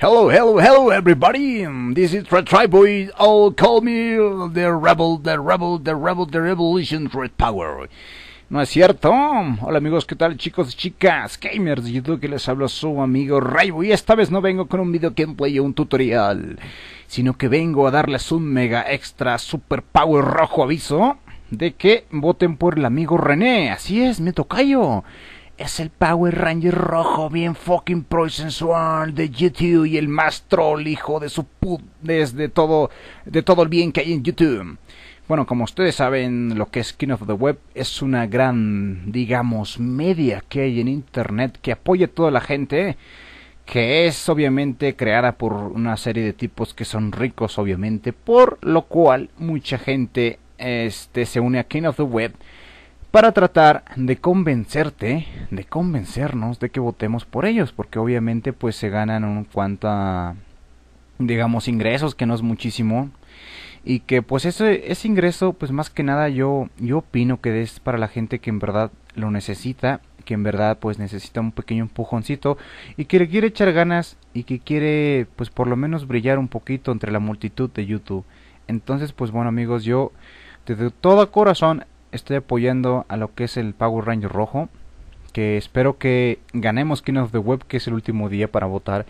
Hello, hello, hello, everybody. This is Red Tribe Boy. All call me the rebel, the rebel, the rebel, the revolution, Red Power. No es cierto. Hola amigos, ¿qué tal chicos y chicas? Gamers de YouTube que les hablo su amigo Rayboy y esta vez no vengo con un video gameplay o un tutorial, sino que vengo a darles un mega extra super power rojo aviso de que voten por el amigo René. Así es, me tocayo es el Power Ranger rojo, bien fucking pro y sensual de YouTube y el más troll, hijo de su put desde todo, de todo el bien que hay en YouTube. Bueno, como ustedes saben, lo que es King of the Web es una gran, digamos, media que hay en Internet que apoya a toda la gente, que es obviamente creada por una serie de tipos que son ricos, obviamente, por lo cual mucha gente este, se une a King of the Web para tratar de convencerte, de convencernos de que votemos por ellos, porque obviamente pues se ganan un cuanta, digamos, ingresos, que no es muchísimo, y que pues ese, ese ingreso pues más que nada yo, yo opino que es para la gente que en verdad lo necesita, que en verdad pues necesita un pequeño empujoncito y que le quiere echar ganas y que quiere pues por lo menos brillar un poquito entre la multitud de YouTube. Entonces pues bueno amigos yo desde todo corazón estoy apoyando a lo que es el Power Ranger rojo, que espero que ganemos King of the Web, que es el último día para votar,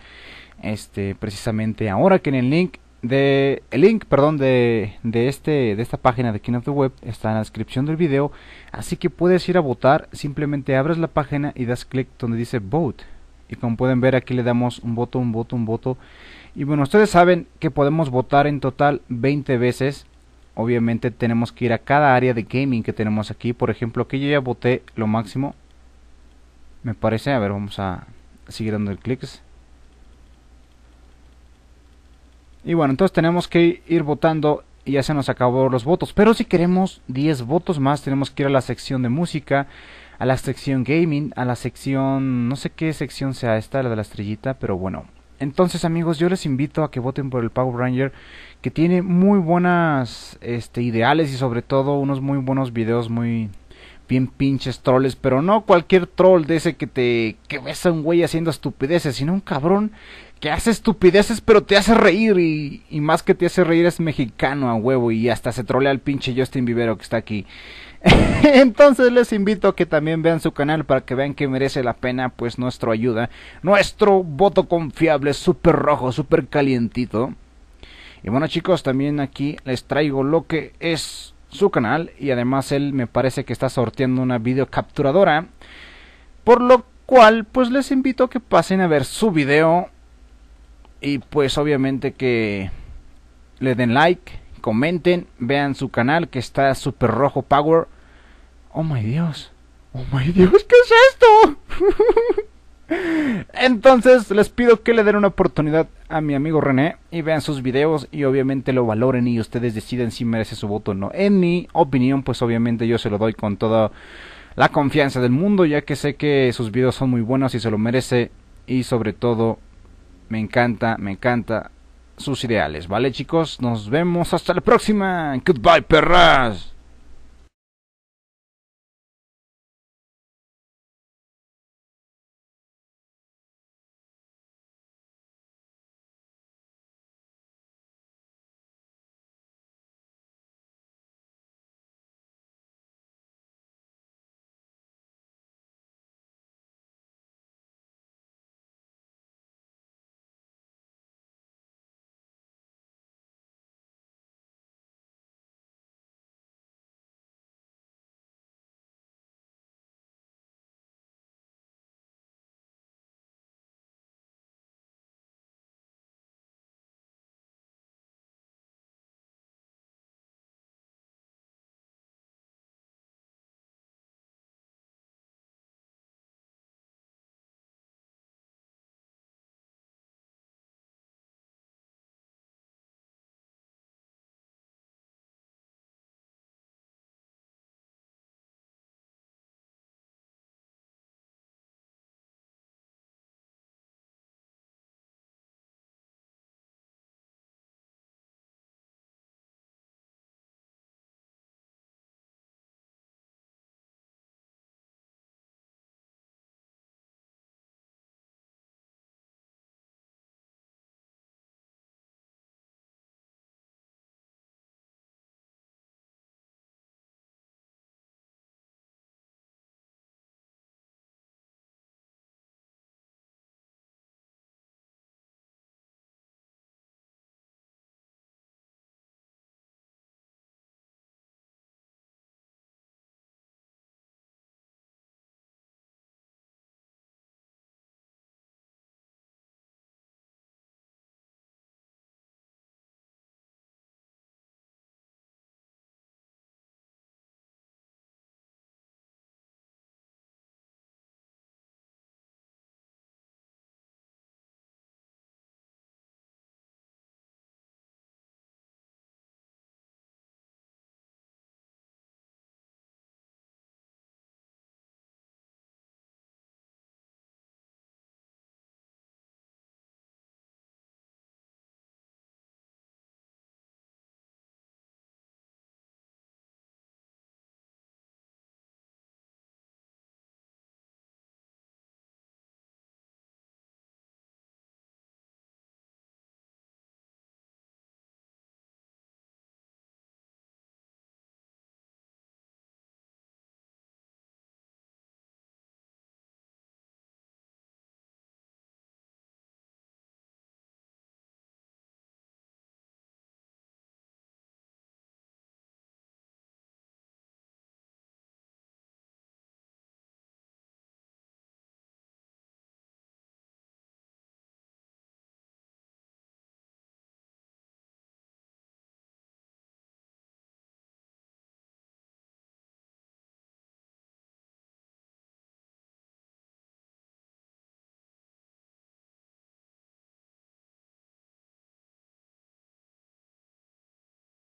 este, precisamente ahora que en el link de el link, perdón, de, de este de esta página de King of the Web está en la descripción del video, así que puedes ir a votar, simplemente abres la página y das clic donde dice vote. Y como pueden ver aquí le damos un voto, un voto, un voto. Y bueno, ustedes saben que podemos votar en total 20 veces obviamente tenemos que ir a cada área de gaming que tenemos aquí. Por ejemplo, que yo ya voté lo máximo. Me parece, a ver, vamos a seguir dando el clics. Y bueno, entonces tenemos que ir votando y ya se nos acabó los votos. Pero si queremos 10 votos más, tenemos que ir a la sección de música, a la sección gaming, a la sección... no sé qué sección sea esta, la de la estrellita, pero bueno. Entonces amigos, yo les invito a que voten por el Power Ranger, que tiene muy buenas este, ideales y sobre todo unos muy buenos videos muy bien pinches troles, pero no cualquier troll de ese que te que a un güey haciendo estupideces, sino un cabrón que hace estupideces pero te hace reír y, más que te hace reír es mexicano a huevo y hasta se trolea al pinche Justin Vivero que está aquí. Entonces les invito a que también vean su canal para que vean que merece la pena pues nuestra ayuda, nuestro voto confiable, súper rojo, súper calientito. Y bueno chicos, también aquí les traigo lo que es su canal y además él me parece que está sorteando una videocapturadora, por lo cual pues les invito a que pasen a ver su video y pues obviamente que le den like, comenten, vean su canal que está super rojo power. Oh my Dios. Oh my Dios, ¿qué es esto? Entonces les pido que le den una oportunidad a mi amigo René y vean sus videos y obviamente lo valoren y ustedes deciden si merece su voto o no. En mi opinión, pues obviamente yo se lo doy con toda la confianza del mundo ya que sé que sus videos son muy buenos y se lo merece y sobre todo me encanta, me encanta sus ideales. Vale, chicos, nos vemos hasta la próxima. Goodbye, perras.